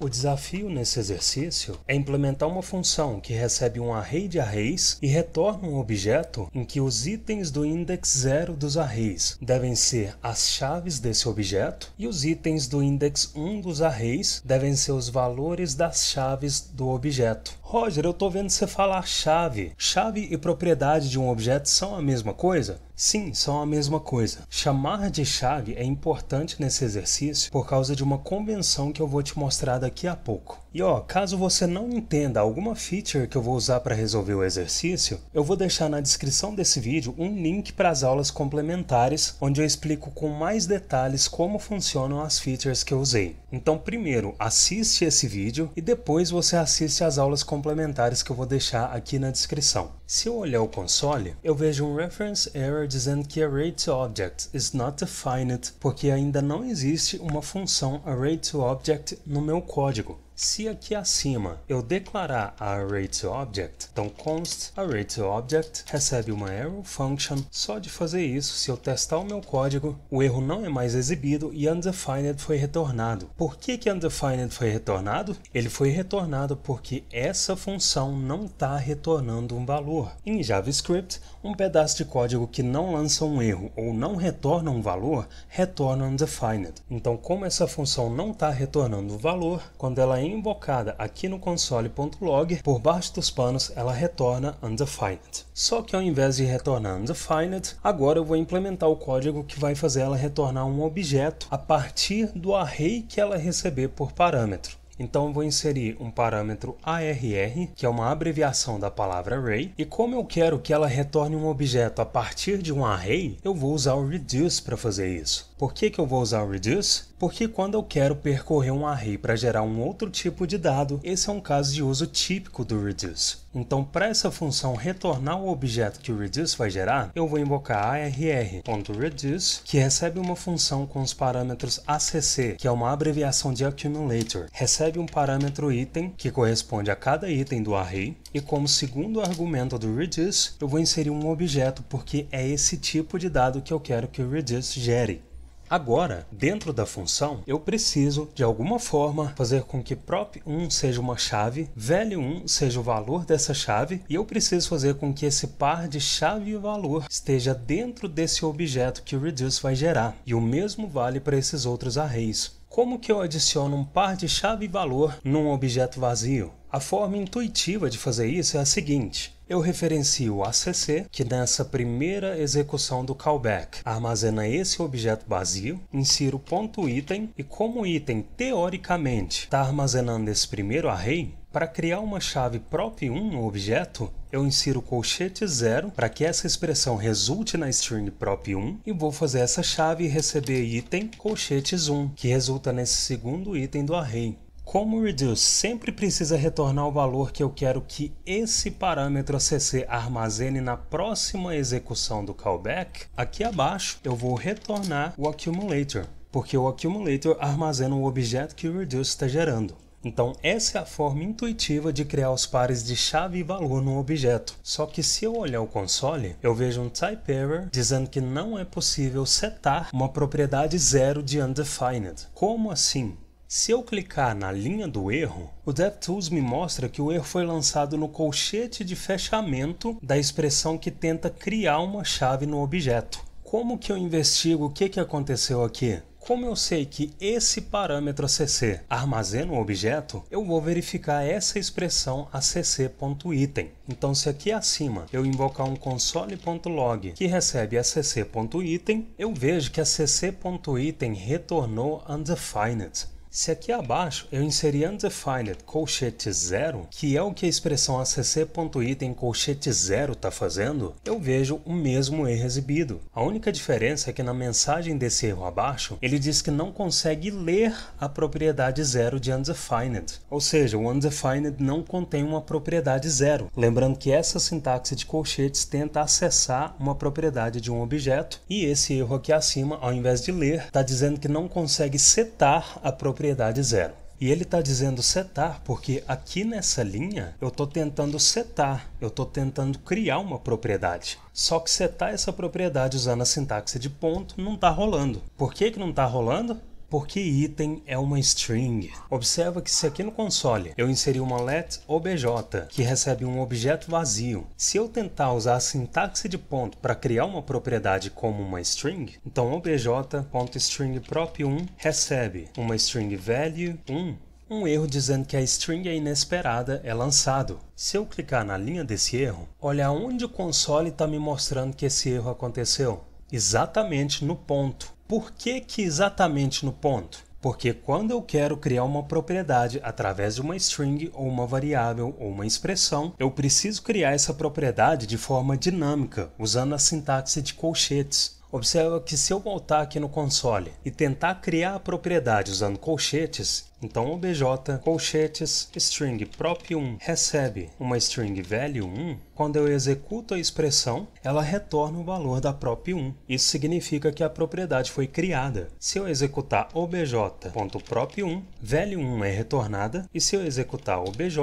O desafio nesse exercício é implementar uma função que recebe um array de arrays e retorna um objeto em que os itens do index 0 dos arrays devem ser as chaves desse objeto e os itens do index 1 dos arrays devem ser os valores das chaves do objeto. Roger, eu tô vendo você falar chave. Chave e propriedade de um objeto são a mesma coisa? Sim, são a mesma coisa. Chamar de chave é importante nesse exercício por causa de uma convenção que eu vou te mostrar daqui a pouco. E ó, caso você não entenda alguma feature que eu vou usar para resolver o exercício, eu vou deixar na descrição desse vídeo um link para as aulas complementares, onde eu explico com mais detalhes como funcionam as features que eu usei. Então primeiro assiste esse vídeo e depois você assiste as aulas complementares que eu vou deixar aqui na descrição. Se eu olhar o console, eu vejo um reference error dizendo que ArrayToObject is not defined, porque ainda não existe uma função ArrayToObject no meu código. Se aqui acima eu declarar a ArrayToObject, object, então const ArrayToObject object recebe uma error function. Só de fazer isso, se eu testar o meu código, o erro não é mais exibido e undefined foi retornado. Por que que undefined foi retornado? Ele foi retornado porque essa função não está retornando um valor. Em JavaScript, um pedaço de código que não lança um erro ou não retorna um valor, retorna undefined. Então, como essa função não está retornando o valor, quando ela invocada aqui no console.log, por baixo dos panos ela retorna undefined. Só que ao invés de retornar undefined, agora eu vou implementar o código que vai fazer ela retornar um objeto a partir do array que ela receber por parâmetro. Então vou inserir um parâmetro ARR, que é uma abreviação da palavra array, e como eu quero que ela retorne um objeto a partir de um array, eu vou usar o reduce para fazer isso. Por que, que eu vou usar o reduce? Porque quando eu quero percorrer um array para gerar um outro tipo de dado, esse é um caso de uso típico do reduce. Então, para essa função retornar o objeto que o reduce vai gerar, eu vou invocar arr.reduce, que recebe uma função com os parâmetros acc, que é uma abreviação de accumulator. Recebe um parâmetro item, que corresponde a cada item do array, e como segundo argumento do reduce, eu vou inserir um objeto porque é esse tipo de dado que eu quero que o reduce gere. Agora, dentro da função, eu preciso, de alguma forma, fazer com que prop1 seja uma chave, value 1 seja o valor dessa chave, e eu preciso fazer com que esse par de chave e valor esteja dentro desse objeto que o reduce vai gerar. E o mesmo vale para esses outros arrays. Como que eu adiciono um par de chave e valor num objeto vazio? A forma intuitiva de fazer isso é a seguinte eu referencio o ACC, que nessa primeira execução do callback armazena esse objeto vazio, insiro ponto item e como item teoricamente está armazenando esse primeiro array, para criar uma chave prop1 no objeto, eu insiro colchete 0 para que essa expressão resulte na string prop1 e vou fazer essa chave receber item colchetes 1, que resulta nesse segundo item do array. Como reduce sempre precisa retornar o valor que eu quero que esse parâmetro CC armazene na próxima execução do callback, aqui abaixo eu vou retornar o accumulator, porque o accumulator armazena o objeto que o reduce está gerando. Então essa é a forma intuitiva de criar os pares de chave e valor num objeto. Só que se eu olhar o console, eu vejo um type error dizendo que não é possível setar uma propriedade zero de undefined. Como assim? Se eu clicar na linha do erro, o DevTools me mostra que o erro foi lançado no colchete de fechamento da expressão que tenta criar uma chave no objeto. Como que eu investigo o que, que aconteceu aqui? Como eu sei que esse parâmetro acc armazena um objeto, eu vou verificar essa expressão acc.item. Então, se aqui acima eu invocar um console.log que recebe acc.item, eu vejo que acc.item retornou undefined. Se aqui abaixo eu inserir undefined colchete zero, que é o que a expressão acc.item colchete zero está fazendo, eu vejo o mesmo erro exibido. A única diferença é que na mensagem desse erro abaixo, ele diz que não consegue ler a propriedade zero de undefined, ou seja, o undefined não contém uma propriedade zero. Lembrando que essa sintaxe de colchetes tenta acessar uma propriedade de um objeto, e esse erro aqui acima, ao invés de ler, está dizendo que não consegue setar a propriedade propriedade zero. E ele está dizendo setar porque aqui nessa linha eu estou tentando setar, eu estou tentando criar uma propriedade. Só que setar essa propriedade usando a sintaxe de ponto não está rolando. Por que, que não está rolando? porque item é uma string. Observa que se aqui no console eu inserir uma let obj, que recebe um objeto vazio, se eu tentar usar a sintaxe de ponto para criar uma propriedade como uma string, então obj.stringprop1 recebe uma string value 1 um erro dizendo que a string é inesperada é lançado. Se eu clicar na linha desse erro, olha onde o console está me mostrando que esse erro aconteceu exatamente no ponto. Por que, que exatamente no ponto? Porque quando eu quero criar uma propriedade através de uma string ou uma variável ou uma expressão, eu preciso criar essa propriedade de forma dinâmica, usando a sintaxe de colchetes. Observa que se eu voltar aqui no console e tentar criar a propriedade usando colchetes, então obj colchetes string prop1 recebe uma string value1, quando eu executo a expressão, ela retorna o valor da prop1. Isso significa que a propriedade foi criada. Se eu executar obj.prop1, value1 é retornada, e se eu executar obj,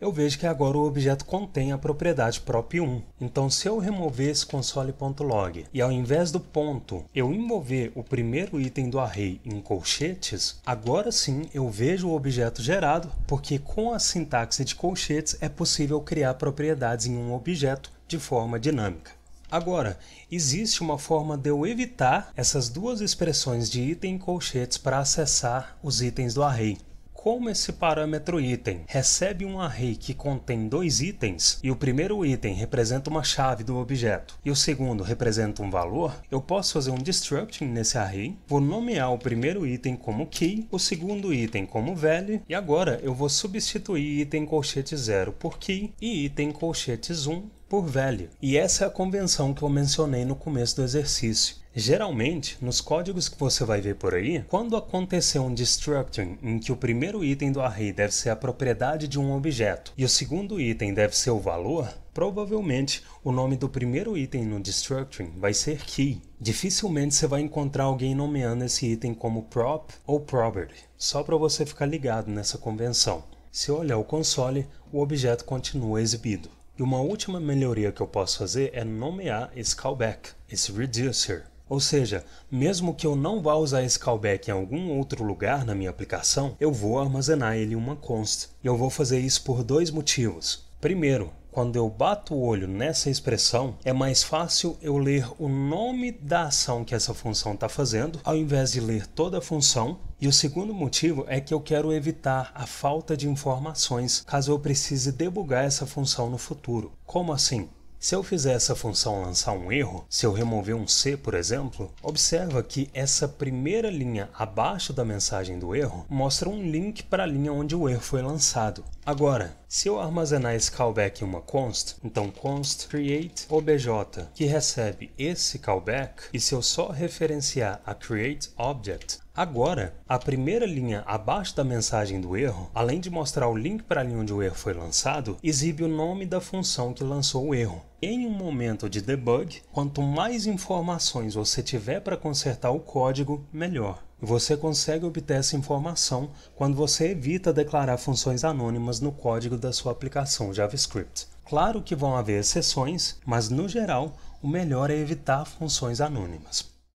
eu vejo que agora o objeto contém a propriedade prop1. Então se eu remover esse console.log e ao invés do ponto eu envolver o primeiro item do array em colchetes, agora sim eu vejo o objeto gerado, porque com a sintaxe de colchetes é possível criar propriedades em um objeto de forma dinâmica. Agora, existe uma forma de eu evitar essas duas expressões de item e colchetes para acessar os itens do array como esse parâmetro item recebe um array que contém dois itens, e o primeiro item representa uma chave do objeto e o segundo representa um valor, eu posso fazer um destructing nesse array, vou nomear o primeiro item como key, o segundo item como value, e agora eu vou substituir item colchete 0 por key e item colchetes 1 por velho. E essa é a convenção que eu mencionei no começo do exercício. Geralmente, nos códigos que você vai ver por aí, quando acontecer um destructing em que o primeiro item do array deve ser a propriedade de um objeto e o segundo item deve ser o valor, provavelmente o nome do primeiro item no destructing vai ser key. Dificilmente você vai encontrar alguém nomeando esse item como prop ou property, só para você ficar ligado nessa convenção. Se olhar o console, o objeto continua exibido. E uma última melhoria que eu posso fazer é nomear esse callback, esse reducer. Ou seja, mesmo que eu não vá usar esse callback em algum outro lugar na minha aplicação, eu vou armazenar ele em uma const. E eu vou fazer isso por dois motivos. Primeiro, quando eu bato o olho nessa expressão, é mais fácil eu ler o nome da ação que essa função está fazendo, ao invés de ler toda a função. E o segundo motivo é que eu quero evitar a falta de informações caso eu precise debugar essa função no futuro. Como assim? Se eu fizer essa função lançar um erro, se eu remover um C, por exemplo, observa que essa primeira linha abaixo da mensagem do erro mostra um link para a linha onde o erro foi lançado. Agora, se eu armazenar esse callback em uma const, então const create obj, que recebe esse callback, e se eu só referenciar a create object, Agora, a primeira linha abaixo da mensagem do erro, além de mostrar o link para a linha onde o erro foi lançado, exibe o nome da função que lançou o erro. Em um momento de debug, quanto mais informações você tiver para consertar o código, melhor. Você consegue obter essa informação quando você evita declarar funções anônimas no código da sua aplicação JavaScript. Claro que vão haver exceções, mas no geral, o melhor é evitar funções anônimas.